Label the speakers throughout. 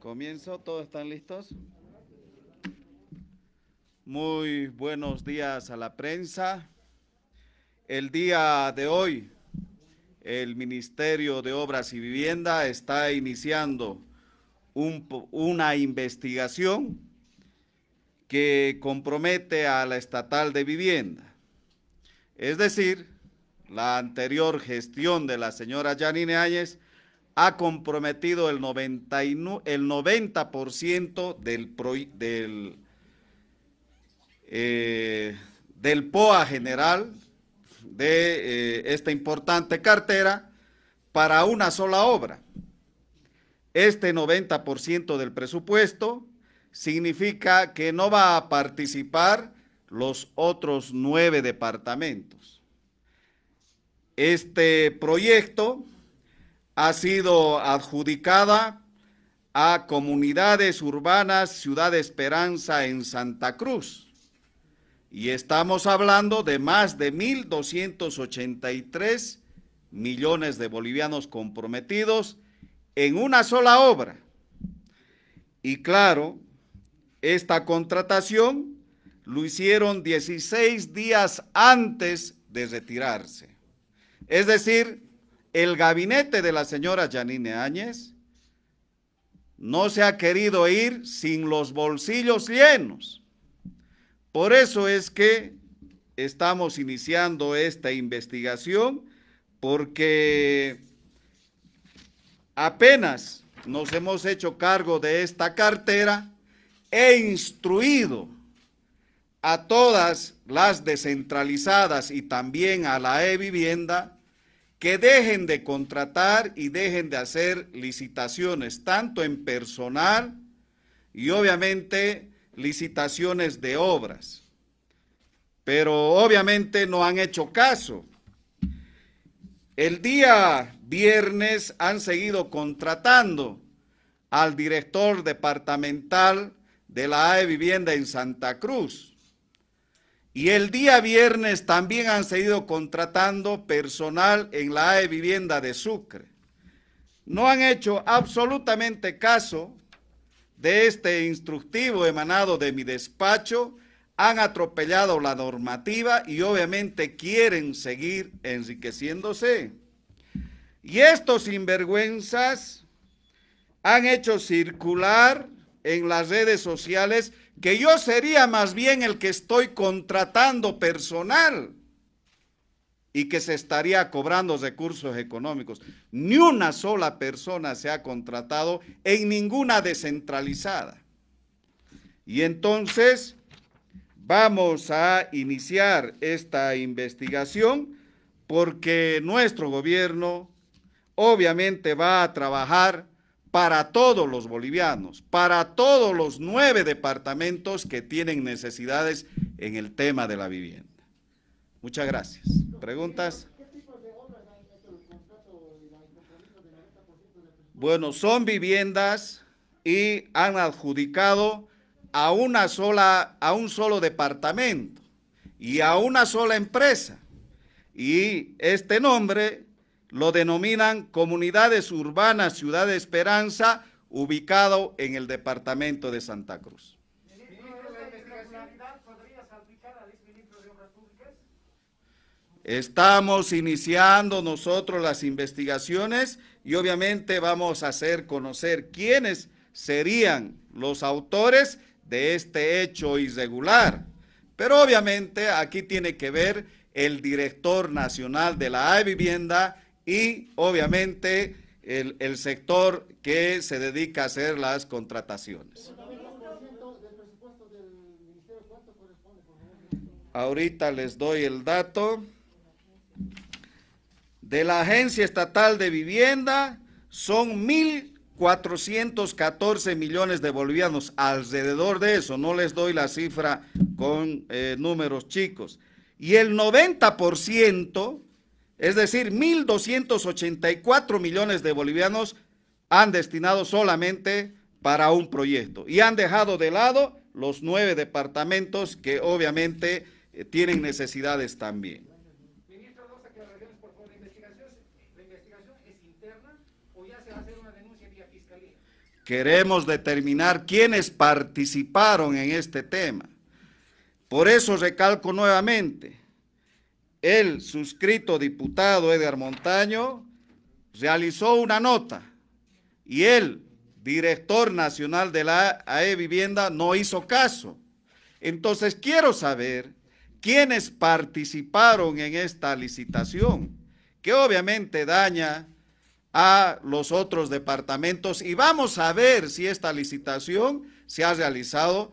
Speaker 1: Comienzo, ¿todos están listos? Muy buenos días a la prensa. El día de hoy, el Ministerio de Obras y Vivienda está iniciando una investigación que compromete a la estatal de vivienda. Es decir, la anterior gestión de la señora Janine Áñez ha comprometido el 90%, del, POA eh, general de eh, esta importante cartera para una sola obra. Este 90% del presupuesto significa que no va a participar los otros nueve departamentos. Este proyecto ha sido adjudicada a comunidades urbanas Ciudad Esperanza en Santa Cruz. Y estamos hablando de más de 1.283 millones de bolivianos comprometidos en una sola obra. Y claro, esta contratación lo hicieron 16 días antes de retirarse. Es decir, el gabinete de la señora Janine Áñez no se ha querido ir sin los bolsillos llenos. Por eso es que estamos iniciando esta investigación, porque apenas nos hemos hecho cargo de esta cartera, he instruido a todas las descentralizadas y también a la e-vivienda que dejen de contratar y dejen de hacer licitaciones, tanto en personal y obviamente licitaciones de obras. Pero obviamente no han hecho caso. El día viernes han seguido contratando al director departamental de la AE Vivienda en Santa Cruz. Y el día viernes también han seguido contratando personal en la AE Vivienda de Sucre. No han hecho absolutamente caso de este instructivo emanado de mi despacho, han atropellado la normativa y obviamente quieren seguir enriqueciéndose. Y estos sinvergüenzas han hecho circular en las redes sociales que yo sería más bien el que estoy contratando personal y que se estaría cobrando recursos económicos. Ni una sola persona se ha contratado en ninguna descentralizada. Y entonces vamos a iniciar esta investigación porque nuestro gobierno obviamente va a trabajar para todos los bolivianos, para todos los nueve departamentos que tienen necesidades en el tema de la vivienda. Muchas gracias. ¿Preguntas? Bueno, son viviendas y han adjudicado a una sola, a un solo departamento y a una sola empresa. Y este nombre lo denominan Comunidades Urbanas Ciudad de Esperanza, ubicado en el departamento de Santa Cruz. Estamos iniciando nosotros las investigaciones y obviamente vamos a hacer conocer quiénes serían los autores de este hecho irregular. Pero obviamente aquí tiene que ver el director nacional de la vivienda y obviamente el, sector que se dedica a hacer las contrataciones. Ahorita les doy el dato. De la Agencia Estatal de Vivienda son 1.414 millones de bolivianos. Alrededor de eso, no les doy la cifra con eh, números chicos. Y el 90% es decir, 1.284 millones de bolivianos han destinado solamente para un proyecto y han dejado de lado los nueve departamentos que obviamente eh, tienen necesidades también. Queremos determinar quiénes participaron en este tema. Por eso recalco nuevamente, el suscrito diputado Edgar Montaño realizó una nota y el director nacional de la AE Vivienda no hizo caso. Entonces quiero saber quiénes participaron en esta licitación, que obviamente daña a los otros departamentos y vamos a ver si esta licitación se ha realizado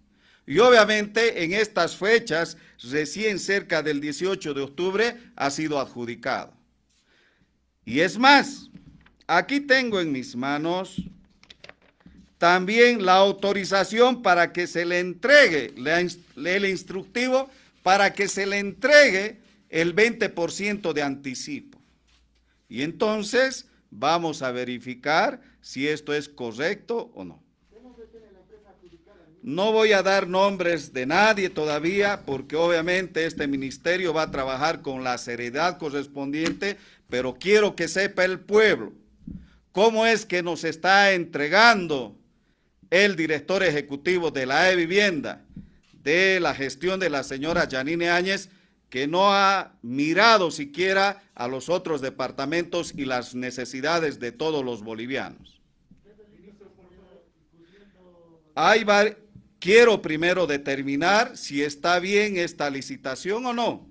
Speaker 1: Y obviamente en estas fechas, recién cerca del 18 de octubre, ha sido adjudicado. Y es más, aquí tengo en mis manos también la autorización para que se le entregue, el instructivo, para que se le entregue el 20% de anticipo. Y entonces vamos a verificar si esto es correcto o no. No voy a dar nombres de nadie todavía, porque obviamente este ministerio va a trabajar con la seriedad correspondiente, pero quiero que sepa el pueblo cómo es que nos está entregando el director ejecutivo de la E-Vivienda, de la gestión de la señora Janine Áñez, que no ha mirado siquiera a los otros departamentos y las necesidades de todos los bolivianos. Hay, Quiero primero determinar si está bien esta licitación o no.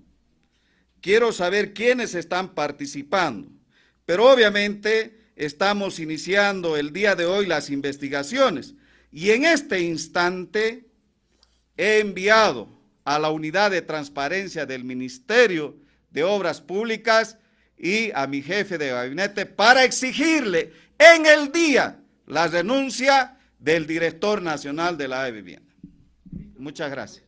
Speaker 1: Quiero saber quiénes están participando. Pero obviamente estamos iniciando el día de hoy las investigaciones y en este instante he enviado a la unidad de transparencia del Ministerio de Obras Públicas y a mi jefe de gabinete para exigirle en el día la renuncia del director nacional de la de vivienda. Muchas gracias.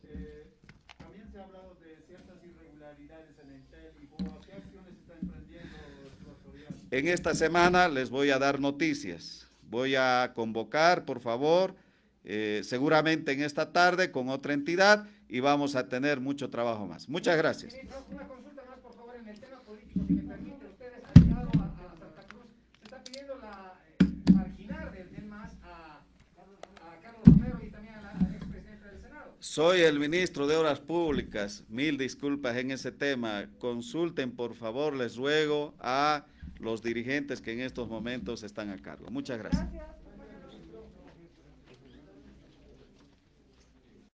Speaker 1: En esta semana les voy a dar noticias. Voy a convocar, por favor, eh, seguramente en esta tarde con otra entidad y vamos a tener mucho trabajo más. Muchas gracias. Eh, una consulta más, por favor, en el tema político, Soy el ministro de Obras Públicas. Mil disculpas en ese tema. Consulten, por favor, les ruego a los dirigentes que en estos momentos están a cargo. Muchas gracias. gracias.